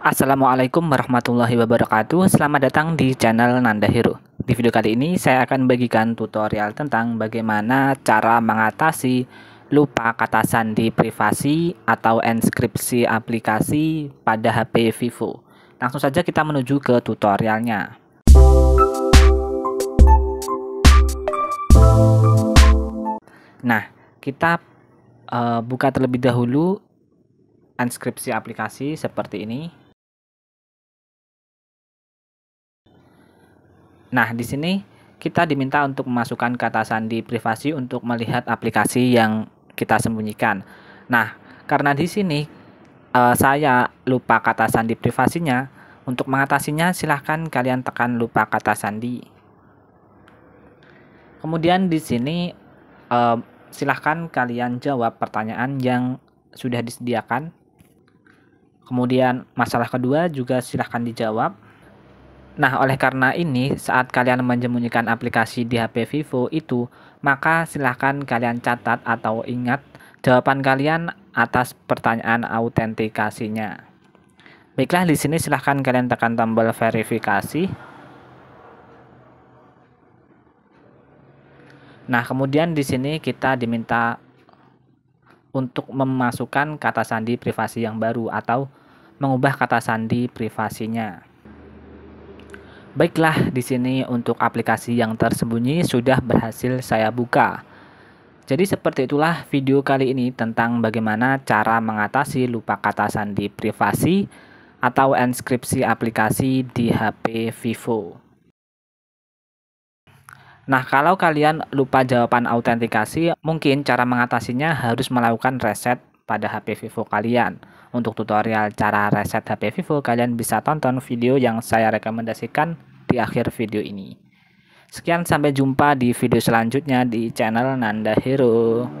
Assalamualaikum warahmatullahi wabarakatuh Selamat datang di channel Nanda Hero Di video kali ini saya akan bagikan tutorial tentang bagaimana cara mengatasi lupa kata sandi privasi atau enskripsi aplikasi pada HP Vivo Langsung saja kita menuju ke tutorialnya Nah kita uh, buka terlebih dahulu enskripsi aplikasi seperti ini Nah, di sini kita diminta untuk memasukkan kata sandi privasi untuk melihat aplikasi yang kita sembunyikan. Nah, karena di sini uh, saya lupa kata sandi privasinya, untuk mengatasinya silahkan kalian tekan lupa kata sandi. Kemudian di sini uh, silahkan kalian jawab pertanyaan yang sudah disediakan. Kemudian masalah kedua juga silahkan dijawab. Nah, oleh karena ini, saat kalian menyembunyikan aplikasi di HP Vivo itu, maka silahkan kalian catat atau ingat jawaban kalian atas pertanyaan autentikasinya. Baiklah, di sini silahkan kalian tekan tombol verifikasi. Nah, kemudian di sini kita diminta untuk memasukkan kata sandi privasi yang baru atau mengubah kata sandi privasinya. Baiklah, di sini untuk aplikasi yang tersembunyi sudah berhasil saya buka. Jadi seperti itulah video kali ini tentang bagaimana cara mengatasi lupa kata sandi privasi atau enskripsi aplikasi di HP Vivo. Nah, kalau kalian lupa jawaban autentikasi, mungkin cara mengatasinya harus melakukan reset pada HP Vivo kalian. Untuk tutorial cara reset HP Vivo, kalian bisa tonton video yang saya rekomendasikan di akhir video ini. Sekian sampai jumpa di video selanjutnya di channel Nanda Hero.